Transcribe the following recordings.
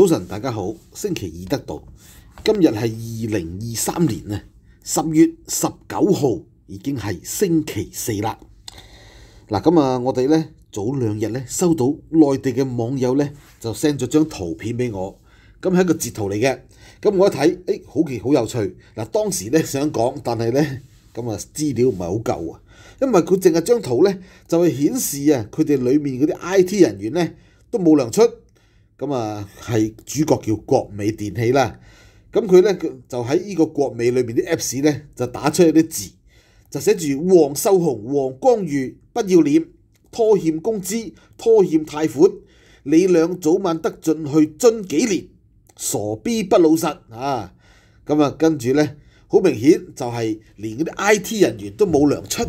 早晨，大家好。星期二得到，今日系二零二三年啊，十月十九号已经系星期四啦。嗱，咁啊，我哋咧早两日咧收到内地嘅网友咧就 send 咗张图片俾我，咁系一个截图嚟嘅。咁我一睇，诶，好奇好有趣。嗱，当时咧想讲，但系咧咁啊资料唔系好够啊，因为佢净系张图咧就系显示啊，佢哋里面嗰啲 I T 人员咧都冇粮出。咁啊，係主角叫國美電器啦。咁佢咧就喺呢個國美裏面啲 Apps 咧就打出一啲字，就寫住黃秀紅、黃光裕不要臉，拖欠工資、拖欠貸款，你兩早晚得進去樽幾年，傻逼不老實啊！咁啊，跟住咧好明顯就係連嗰啲 I T 人員都冇良出。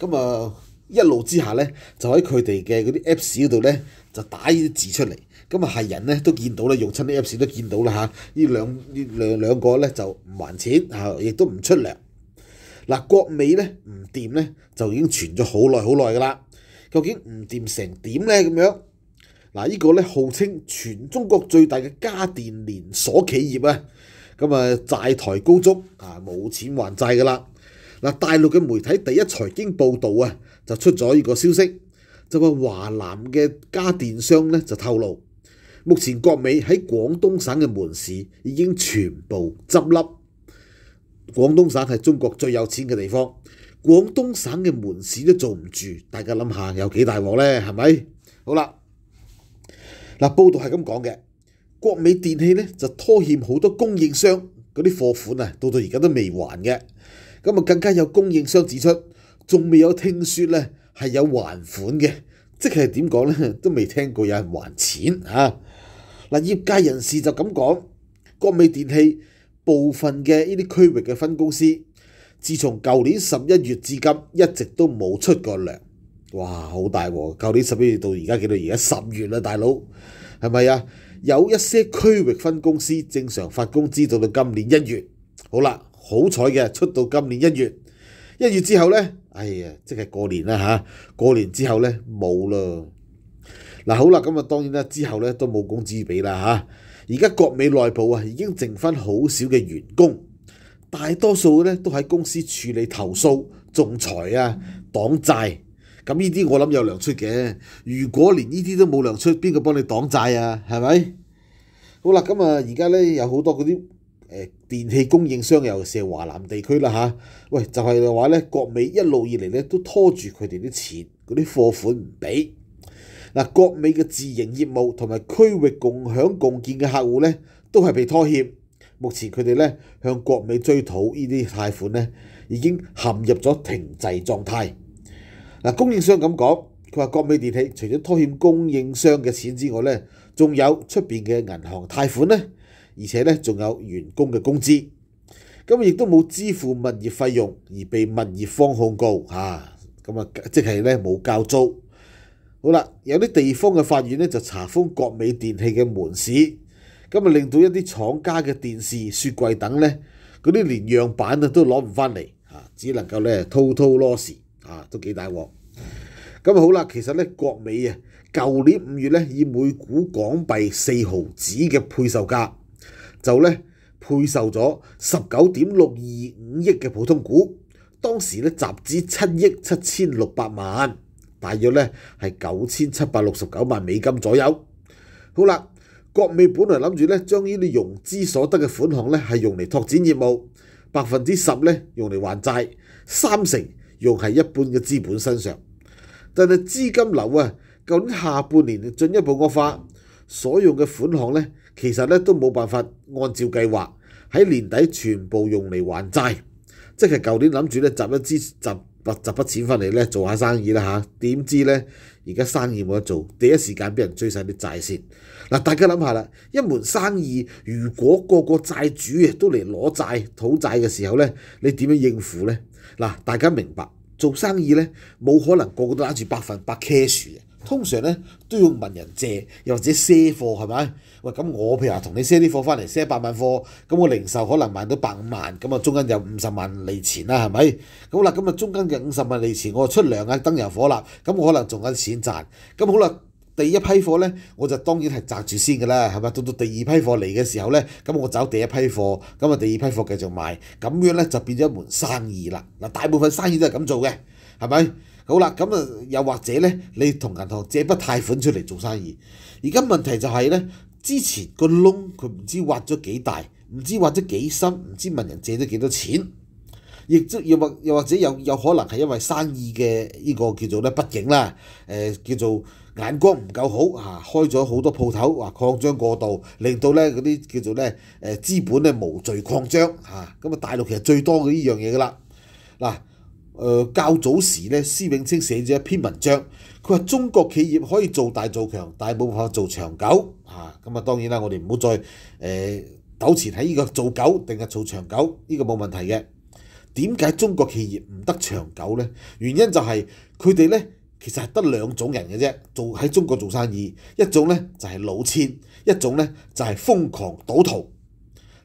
咁啊，一路之下咧就喺佢哋嘅嗰啲 Apps 嗰度咧就打呢啲字出嚟。咁啊，係人咧都見到啦，用親啲 Apps 都見到啦嚇。呢兩呢兩兩個咧就唔還錢啊，亦都唔出糧。嗱，國美咧唔掂咧就已經存咗好耐好耐㗎啦。究竟唔掂成點咧？咁樣嗱，依個咧號稱全中國最大嘅家電連鎖企業啊，咁啊債台高築啊，冇錢還債㗎啦。嗱，大陸嘅媒體第一財經報道啊，就出咗依個消息，就話華南嘅家電商咧就透露。目前國美喺廣東省嘅門市已經全部執笠。廣東省係中國最有錢嘅地方，廣東省嘅門市都做唔住，大家諗下有幾大鑊呢？係咪？好啦，嗱，報道係咁講嘅，國美電器咧就拖欠好多供應商嗰啲貨款啊，到到而家都未還嘅。咁啊，更加有供應商指出，仲未有聽说咧係有還款嘅。即係點講咧，都未聽過有人還錢嚇。嗱，業界人士就咁講，國美電器部分嘅呢啲區域嘅分公司，自從舊年十一月至今一直都冇出過糧。哇，好大喎！舊年十一月到而家幾多？而家十月啦，大佬係咪啊？有一些區域分公司正常發工資到到今年一月。好啦，好彩嘅，出到今年一月，一月之後呢，哎呀，即係過年啦吓，過年之後咧冇啦。嗱好啦，咁啊當然啦，之後咧都冇工資俾啦吓。而家國美內部啊已經剩翻好少嘅員工，大多數咧都喺公司處理投訴、仲裁啊、挡債。咁呢啲我諗有粮出嘅。如果連呢啲都冇粮出，邊個幫你挡債啊？係咪？好啦，咁啊而家咧有好多嗰啲。誒電器供應商又是華南地區啦嚇，喂就係話咧，國美一路以嚟咧都拖住佢哋啲錢嗰啲貨款唔俾，嗱國美嘅自營業務同埋區域共享共建嘅客户咧都係被拖欠，目前佢哋咧向國美追討呢啲貸款咧已經陷入咗停滯狀態。嗱供應商咁講，佢話國美電器除咗拖欠供應商嘅錢之外咧，仲有出邊嘅銀行貸款咧。而且咧，仲有員工嘅工資，咁亦都冇支付物業費用而被物業方控告啊！咁啊，即係咧冇交租。好啦，有啲地方嘅法院咧就查封國美電器嘅門市，咁啊令到一啲廠家嘅電視、雪櫃等咧，嗰啲連樣板啊都攞唔翻嚟啊，只能夠咧偷偷攞事啊，都幾大鑊。咁好啦，其實咧國美啊，舊年五月咧以每股港幣四毫子嘅配售價。就咧配售咗十九點六二五億嘅普通股，當時咧集資七億七千六百萬，大約咧係九千七百六十九萬美金左右。好啦，國美本來諗住咧將呢啲融資所得嘅款項咧係用嚟拓展業務，百分之十咧用嚟還債，三成用喺一般嘅資本身上。但係資金流啊，舊年下半年進一步惡化。所用嘅款項咧，其實咧都冇辦法按照計劃喺年底全部用嚟還債，即係舊年諗住咧集一支集集筆錢翻嚟咧做下生意啦嚇，點知咧而家生意冇得做，第一時間俾人追曬啲債先。嗱，大家諗下啦，一門生意如果個個債主都嚟攞債討債嘅時候咧，你點樣應付咧？嗱，大家明白，做生意咧冇可能個個都攬住百分百 cash 嘅。通常咧都要問人借，又或者赊貨係咪？喂，咁我譬如話同你赊啲貨翻嚟，赊百萬貨，咁我零售可能賣到百五萬，咁啊中間有五十萬利錢啦，係咪？好啦，咁啊中間嘅五十萬利錢，我出糧啊，燈油火蠟，咁我可能仲有錢賺。咁好啦，第一批貨咧，我就當然係賺住先㗎啦，係咪？到到第二批貨嚟嘅時候咧，咁我走第一批貨，咁啊第二批貨繼續賣，咁樣咧就變咗門生意啦。嗱，大部分生意都係咁做嘅，係咪？好啦，咁啊，又或者咧，你同銀行借筆貸款出嚟做生意。而家問題就係咧，之前個窿佢唔知挖咗幾大，唔知挖咗幾深，唔知問人借咗幾多錢，亦都又或又或者有有可能係因為生意嘅呢個叫做咧不景啦，誒叫做眼光唔夠好啊，開咗好多鋪頭，話擴張過度，令到咧嗰啲叫做咧誒資本咧無序擴張嚇，咁啊大陸其實最多嘅呢樣嘢噶啦，嗱。誒較早時咧，施永青寫咗一篇文章，佢話中國企業可以做大做強，但係冇辦法做長久啊！咁啊，當然啦，我哋唔好再誒糾纏喺呢個做久定係做長久呢個冇問題嘅。點解中國企業唔得長久咧？原因就係佢哋咧其實得兩種人嘅啫，做喺中國做生意，一種咧就係老千，一種咧就係瘋狂賭徒。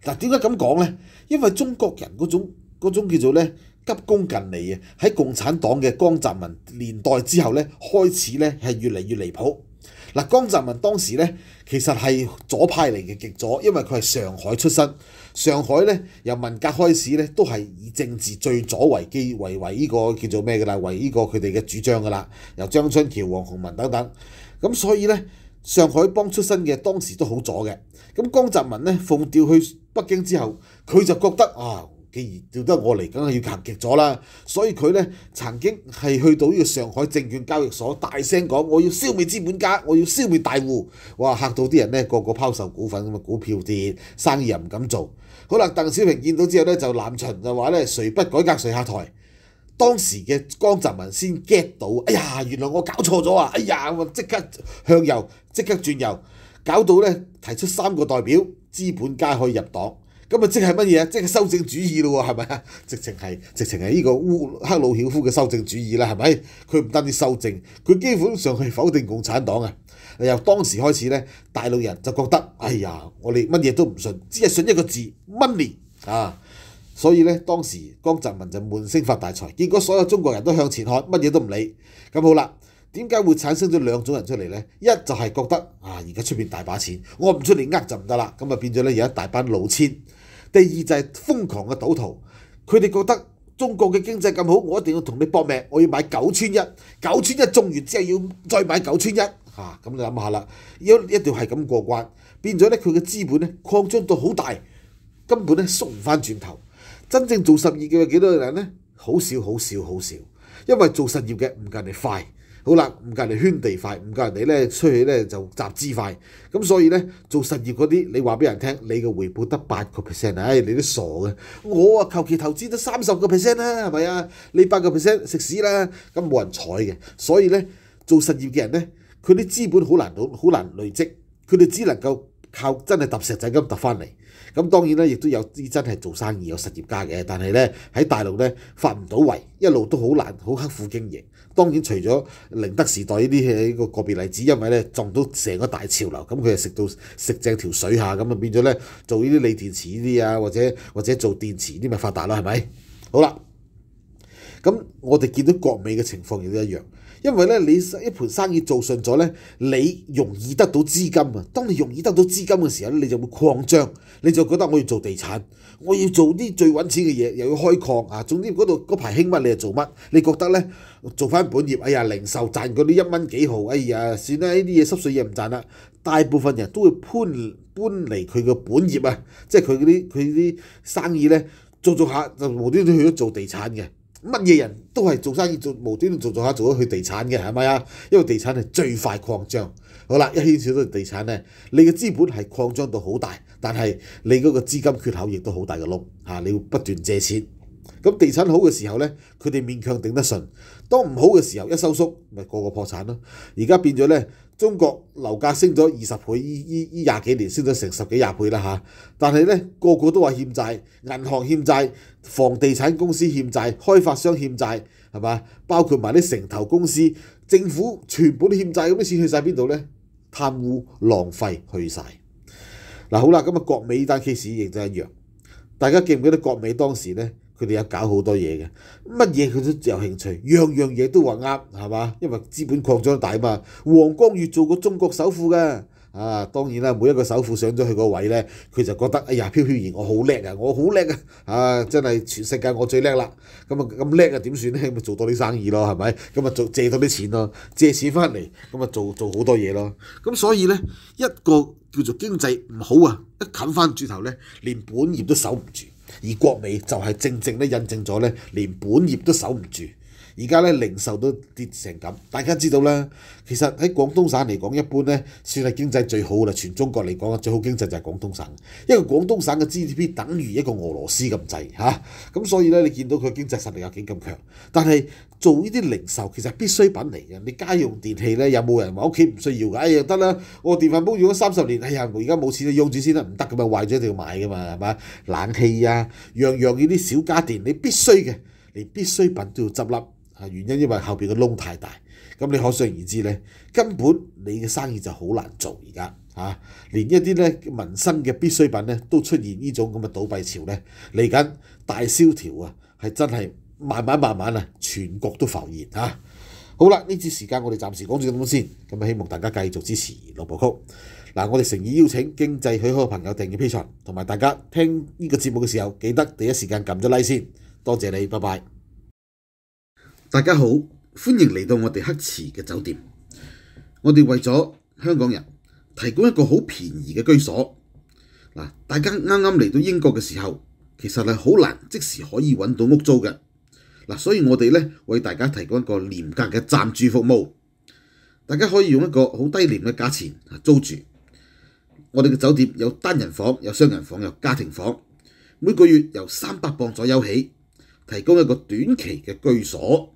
嗱，點解咁講咧？因為中國人嗰種嗰種叫做咧。急功近利啊！喺共產黨嘅江澤民年代之後咧，開始咧係越嚟越離譜。嗱，江澤民當時咧其實係左派嚟嘅極左，因為佢係上海出身。上海咧由文革開始咧都係以政治最左為基為為依個叫做咩嘅啦，為依個佢哋嘅主張噶啦。由張春橋、黃鴻文等等，咁所以咧上海幫出身嘅當時都好左嘅。咁江澤民咧奉調去北京之後，佢就覺得啊。既然叫得我嚟，梗係要抗極咗啦。所以佢咧曾經係去到呢個上海證券交易所，大聲講我要消滅資本家，我要消滅大户，哇嚇到啲人咧個個拋售股份，咁啊股票跌，生意又唔敢做。好啦，鄧小平見到之後咧就南巡就話咧誰不改革誰下台。當時嘅江澤民先 get 到，哎呀原來我搞錯咗啊，哎呀我即刻向右即刻轉右，搞到咧提出三個代表，資本家可以入黨。咁咪即係乜嘢啊？即係修正主義咯喎，係咪啊？直情係直情係呢個烏克魯遜夫嘅修正主義啦，係咪？佢唔單止修正，佢基本上係否定共產黨啊！由當時開始咧，大陸人就覺得哎呀，我哋乜嘢都唔信，只係信一個字 money 啊！所以咧，當時江澤民就滿聲發大財，結果所有中國人都向前看，乜嘢都唔理。咁好啦，點解會產生咗兩種人出嚟咧？一就係覺得啊，而家出面大把錢，我唔出嚟呃就唔得啦。咁啊變咗咧，有一大班老千。第二就係瘋狂嘅賭徒，佢哋覺得中國嘅經濟咁好，我一定要同你搏命，我要買九千一，九千一中完之後要再買九千一，嚇咁你諗下啦，一一定係咁過關，變咗咧佢嘅資本咧擴張到好大，根本咧縮唔翻轉頭。真正做實業嘅幾多人咧？好少好少好少，因為做實業嘅唔夠你快。好啦，唔夠你圈地快，唔夠人哋咧出去咧就集資快，咁所以咧做實業嗰啲，你話俾人聽，你嘅回報得八個 percent 啊，唉，你都傻嘅。我啊求其投資得三十個 percent 啦，係咪啊？你八個 percent 食屎啦，咁冇人睬嘅。所以咧做實業嘅人咧，佢啲資本好難好難累積，佢哋只能夠靠真係揼石仔咁揼翻嚟。咁當然咧，亦都有啲真係做生意有實業家嘅，但係咧喺大陸咧發唔到位，一路都好難，好刻苦經營。當然除咗寧德時代呢啲嘢呢個個別例子，因為咧撞到成個大潮流，咁佢就食到食正條水下，咁啊變咗咧做呢啲鋰電池呢啲啊，或者或者做電池啲咪發達啦，係咪？好啦，咁我哋見到國美嘅情況亦都一樣。因為咧，你一盤生意做順咗咧，你容易得到資金啊！當你容易得到資金嘅時候咧，你就會擴張，你就覺得我要做地產，我要做啲最揾錢嘅嘢，又要開礦啊！總之嗰度嗰排興乜你就做乜？你覺得咧做翻本業？哎呀，零售賺嗰啲一蚊幾毫，哎呀，算啦，呢啲嘢濕碎嘢唔賺啦！大部分人都會搬搬離佢嘅本業啊，即係佢嗰啲佢啲生意咧做做下就無端端去咗做地產嘅。乜嘢人都係做生意做無端端做做下做咗去地產嘅係咪啊？因為地產係最快擴張，好啦，一牽涉到地產咧，你嘅資本係擴張到好大，但係你嗰個資金缺口亦都好大嘅窿你要不斷借錢。咁地產好嘅時候咧，佢哋勉強頂得順。當唔好嘅時候一收縮，咪個個破產咯。而家變咗咧，中國樓價升咗二十倍，依依依廿幾年升咗成十幾廿倍啦嚇。但係咧個個都話欠債，銀行欠債，房地產公司欠債，開發商欠債係嘛？包括埋啲城投公司，政府全部都欠債，咁啲錢去曬邊度咧？貪污浪費去曬嗱。好啦，咁啊國美呢單 case 亦都一樣。大家記唔記得國美當時咧？佢哋有搞好多嘢嘅，乜嘢佢都有興趣，樣樣嘢都話啱，係嘛？因為資本擴張大啊嘛。黃光裕做過中國首富嘅，啊當然啦，每一個首富上咗佢個位咧，佢就覺得哎呀，飄飄然我好叻啊，我好叻啊，啊真係全世界我最叻啦。咁啊咁叻啊點算咧？咪做多啲生意咯，係咪？咁啊做借多啲錢咯，借錢翻嚟咁啊做做好多嘢咯。咁所以咧一個叫做經濟唔好啊，一冚翻轉頭咧，連本業都守唔住。而國美就係正正咧，印證咗咧，連本業都守唔住。而家咧零售都跌成咁，大家知道啦。其實喺廣東省嚟講，一般咧算係經濟最好啦。全中國嚟講，最好經濟就係廣東省，因為廣東省嘅 GDP 等於一個俄羅斯咁滯嚇。咁所以咧，你見到佢經濟實力有幾咁強。但係做呢啲零售，其實必需品嚟嘅。你家用電器咧，有冇人話屋企唔需要㗎？哎呀得啦，我電飯煲用咗三十年，哎呀我而家冇錢用住先啦，唔得咁啊壞咗一定要買㗎嘛，係嘛？冷氣啊，樣樣呢啲小家電，你必須嘅，你必需品都要執笠。啊原因因為後邊嘅窿太大，咁你可想而知咧，根本你嘅生意就好難做而家嚇，連一啲咧民生嘅必需品咧都出現呢種咁嘅倒閉潮咧，嚟緊大蕭條啊，係真係慢慢慢慢啊，全國都浮現嚇。好啦，呢次時間我哋暫時講住咁先，咁啊希望大家繼續支持六部曲。嗱，我哋誠意邀請經濟許可嘅朋友訂義批存，同埋大家聽呢個節目嘅時候，記得第一時間撳咗 Like 先，多謝你，拜拜。大家好，欢迎嚟到我哋黑池嘅酒店。我哋为咗香港人提供一个好便宜嘅居所。嗱，大家啱啱嚟到英国嘅时候，其实系好难即时可以揾到屋租嘅。嗱，所以我哋咧为大家提供一个廉价嘅暂住服务。大家可以用一个好低廉嘅价钱租住。我哋嘅酒店有单人房、有双人房、有家庭房，每个月由三百磅左右起，提供一个短期嘅居所。